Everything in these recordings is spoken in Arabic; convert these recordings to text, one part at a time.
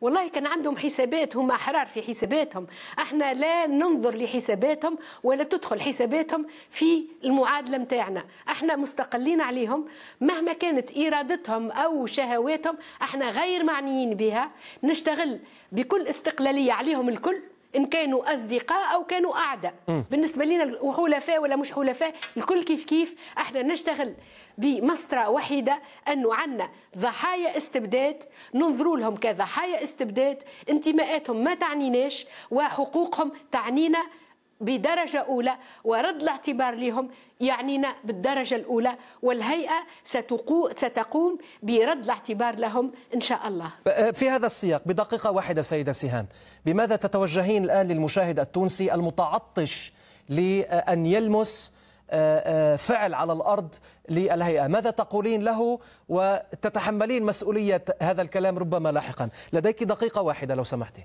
والله كان عندهم حسابات هم احرار في حساباتهم احنا لا ننظر لحساباتهم ولا تدخل حساباتهم في المعادله نتاعنا احنا مستقلين عليهم مهما كانت ارادتهم او شهواتهم احنا غير معنيين بها نشتغل بكل استقلاليه عليهم الكل ان كانوا اصدقاء او كانوا اعداء بالنسبه لنا حلفاء ولا مش حلفاء الكل كيف كيف احنا نشتغل بمسطره وحيده انه عنا ضحايا استبداد ننظروا لهم كضحايا استبداد انتماءاتهم ما تعنيناش وحقوقهم تعنينا بدرجة أولى ورد الاعتبار لهم يعنينا بالدرجة الأولى والهيئة ستقوم برد الاعتبار لهم إن شاء الله آه، في هذا السياق بدقيقة واحدة سيدة سهام بماذا تتوجهين الآن للمشاهد التونسي المتعطش لأن يلمس آه، آه، فعل على الأرض للهيئة ماذا تقولين له وتتحملين مسؤولية هذا الكلام ربما لاحقا لديك دقيقة واحدة لو سمحتي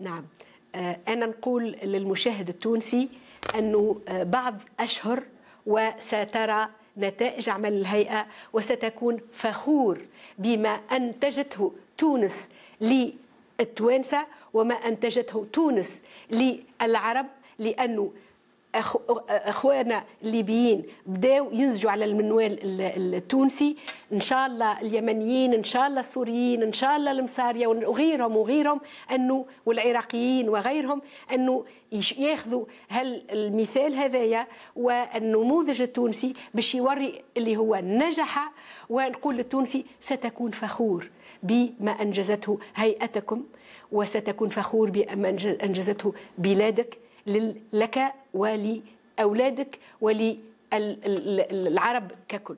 نعم آه، أنا نقول للمشاهد التونسي أنه آه، بعض أشهر وسترى نتائج عمل الهيئة وستكون فخور بما أنتجته تونس للتوانسة وما أنتجته تونس للعرب لأنه اخوانا الليبيين بداو ينزجوا على المنوال التونسي ان شاء الله اليمنيين ان شاء الله السوريين ان شاء الله المساريه وغيرهم وغيرهم انه والعراقيين وغيرهم انه ياخذوا هل المثال هذايا والنموذج التونسي باش يوري اللي هو نجح ونقول للتونسي ستكون فخور بما انجزته هيئتكم وستكون فخور بما انجزته بلادك لك ولأولادك وللعرب ككل